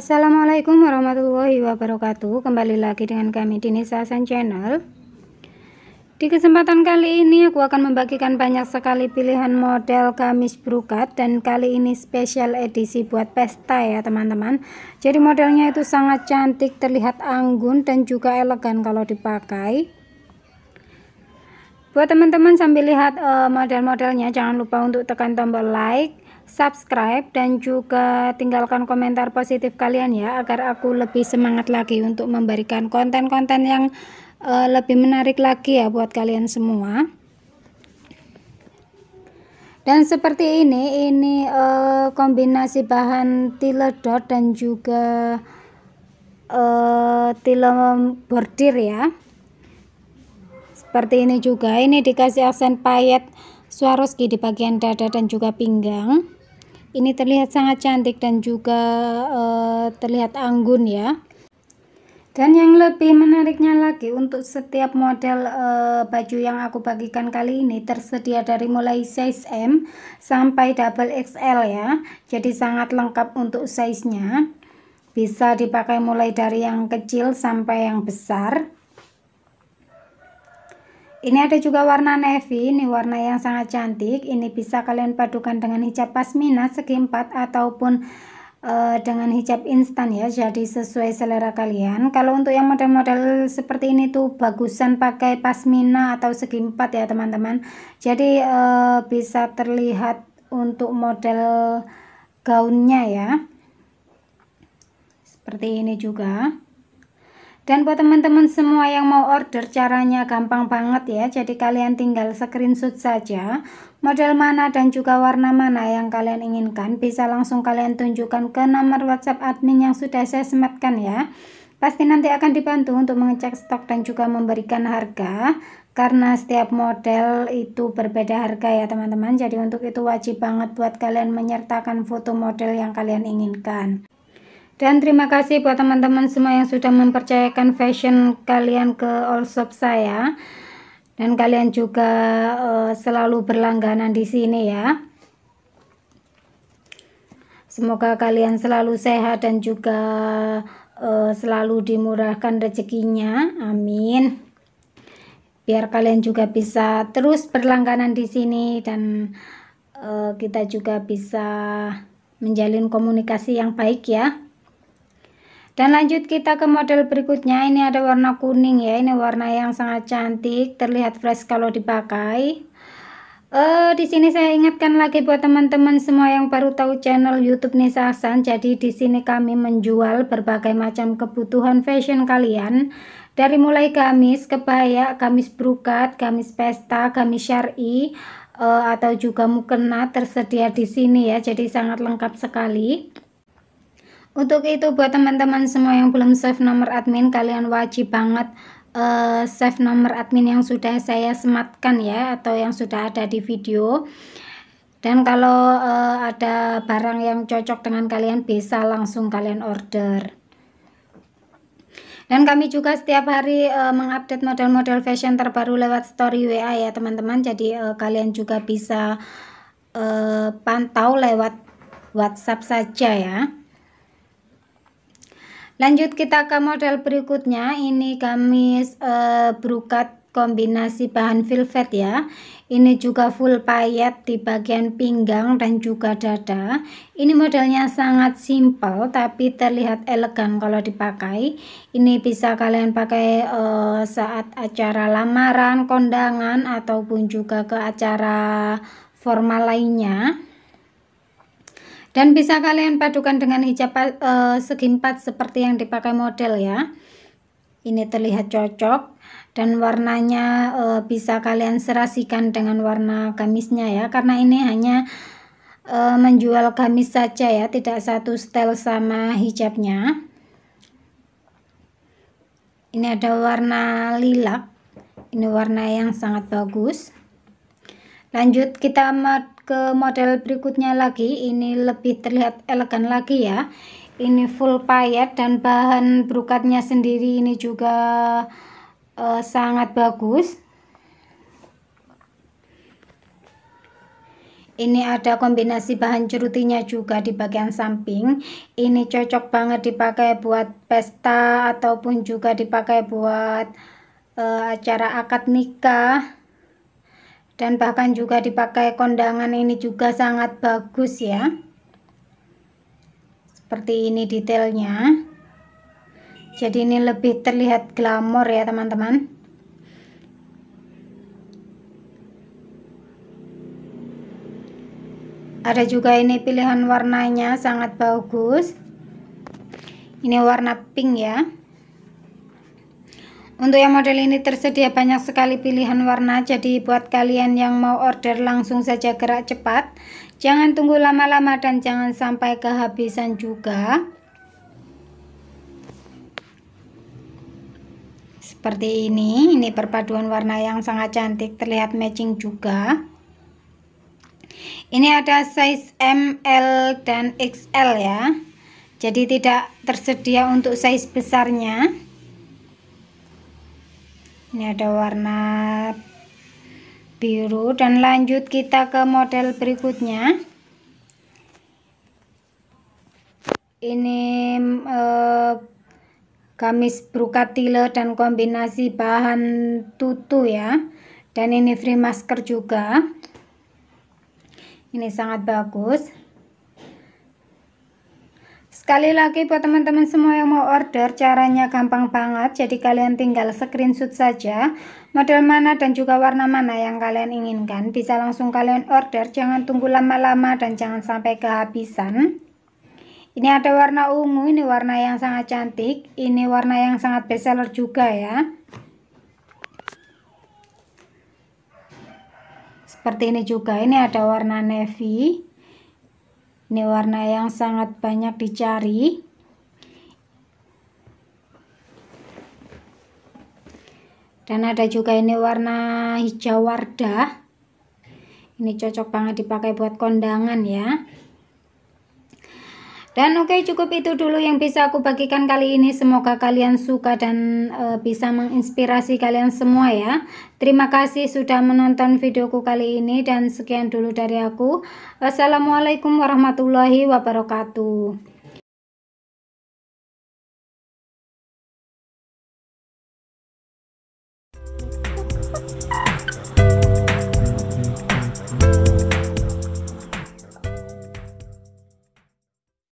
Assalamualaikum warahmatullahi wabarakatuh Kembali lagi dengan kami di Nisa Hasan Channel Di kesempatan kali ini aku akan membagikan banyak sekali pilihan model gamis brokat Dan kali ini special edisi buat pesta ya teman-teman Jadi modelnya itu sangat cantik, terlihat anggun dan juga elegan kalau dipakai Buat teman-teman sambil lihat eh, model-modelnya jangan lupa untuk tekan tombol like subscribe dan juga tinggalkan komentar positif kalian ya agar aku lebih semangat lagi untuk memberikan konten-konten yang uh, lebih menarik lagi ya buat kalian semua dan seperti ini ini uh, kombinasi bahan tile dot dan juga uh, eh, tile bordir ya seperti ini juga ini dikasih aksen payet Swarovski di bagian dada dan juga pinggang ini terlihat sangat cantik dan juga uh, terlihat anggun ya. Dan yang lebih menariknya lagi untuk setiap model e, baju yang aku bagikan kali ini tersedia dari mulai size M sampai double XL ya. Jadi sangat lengkap untuk size-nya. Bisa dipakai mulai dari yang kecil sampai yang besar. Ini ada juga warna navy, ini warna yang sangat cantik. Ini bisa kalian padukan dengan hijab pasmina segi empat ataupun uh, dengan hijab instan ya. Jadi sesuai selera kalian. Kalau untuk yang model-model seperti ini tuh bagusan pakai pasmina atau segi empat ya teman-teman. Jadi uh, bisa terlihat untuk model gaunnya ya. Seperti ini juga. Dan buat teman-teman semua yang mau order caranya gampang banget ya. Jadi kalian tinggal screenshot saja model mana dan juga warna mana yang kalian inginkan. Bisa langsung kalian tunjukkan ke nomor WhatsApp admin yang sudah saya sematkan ya. Pasti nanti akan dibantu untuk mengecek stok dan juga memberikan harga karena setiap model itu berbeda harga ya teman-teman. Jadi untuk itu wajib banget buat kalian menyertakan foto model yang kalian inginkan. Dan terima kasih buat teman-teman semua yang sudah mempercayakan fashion kalian ke all shop saya. Dan kalian juga uh, selalu berlangganan di sini ya. Semoga kalian selalu sehat dan juga uh, selalu dimurahkan rezekinya. Amin. Biar kalian juga bisa terus berlangganan di sini dan uh, kita juga bisa menjalin komunikasi yang baik ya. Dan lanjut kita ke model berikutnya. Ini ada warna kuning ya. Ini warna yang sangat cantik, terlihat fresh kalau dipakai. Uh, di sini saya ingatkan lagi buat teman-teman semua yang baru tahu channel YouTube Nisa Hasan. Jadi di sini kami menjual berbagai macam kebutuhan fashion kalian. Dari mulai gamis, kebaya, gamis brukat, gamis pesta, gamis syari, uh, atau juga mukena tersedia di sini ya. Jadi sangat lengkap sekali. Untuk itu buat teman-teman semua yang belum save nomor admin kalian wajib banget uh, save nomor admin yang sudah saya sematkan ya atau yang sudah ada di video. Dan kalau uh, ada barang yang cocok dengan kalian bisa langsung kalian order. Dan kami juga setiap hari uh, mengupdate model-model fashion terbaru lewat story WA ya teman-teman. Jadi uh, kalian juga bisa uh, pantau lewat WhatsApp saja ya lanjut kita ke model berikutnya ini gamis e, eh, brokat kombinasi bahan velvet ya ini juga full payet di bagian pinggang dan juga dada ini modelnya sangat simple tapi terlihat elegan kalau dipakai ini bisa kalian pakai uh, saat acara lamaran kondangan ataupun juga ke acara formal lainnya dan bisa kalian padukan dengan hijab uh, segi empat seperti yang dipakai model ya. Ini terlihat cocok dan warnanya uh, bisa kalian serasikan dengan warna gamisnya ya. Karena ini hanya uh, menjual gamis saja ya, tidak satu style sama hijabnya. Ini ada warna lilak. Ini warna yang sangat bagus lanjut kita ke model berikutnya lagi ini lebih terlihat elegan lagi ya ini full payet dan bahan brokatnya sendiri ini juga uh, sangat bagus ini ada kombinasi bahan cerutinya juga di bagian samping ini cocok banget dipakai buat pesta ataupun juga dipakai buat uh, acara akad nikah dan bahkan juga dipakai kondangan ini juga sangat bagus ya seperti ini detailnya jadi ini lebih terlihat glamor ya teman-teman ada juga ini pilihan warnanya sangat bagus ini warna pink ya untuk yang model ini tersedia banyak sekali pilihan warna, jadi buat kalian yang mau order langsung saja gerak cepat. Jangan tunggu lama-lama dan jangan sampai kehabisan juga. Seperti ini, ini perpaduan warna yang sangat cantik, terlihat matching juga. Ini ada size M, L, dan XL ya. Jadi tidak tersedia untuk size besarnya ini ada warna biru dan lanjut kita ke model berikutnya ini eh, gamis brukatile dan kombinasi bahan tutu ya dan ini free masker juga ini sangat bagus Sekali lagi buat teman-teman semua yang mau order, caranya gampang banget. Jadi kalian tinggal screenshot saja model mana dan juga warna mana yang kalian inginkan. Bisa langsung kalian order, jangan tunggu lama-lama dan jangan sampai kehabisan. Ini ada warna ungu, ini warna yang sangat cantik, ini warna yang sangat best seller juga ya. Seperti ini juga, ini ada warna navy. Ini warna yang sangat banyak dicari. Dan ada juga ini warna hijau wardah. Ini cocok banget dipakai buat kondangan ya. Dan oke okay, cukup itu dulu yang bisa aku bagikan kali ini. Semoga kalian suka dan e, bisa menginspirasi kalian semua ya. Terima kasih sudah menonton videoku kali ini dan sekian dulu dari aku. Wassalamualaikum warahmatullahi wabarakatuh.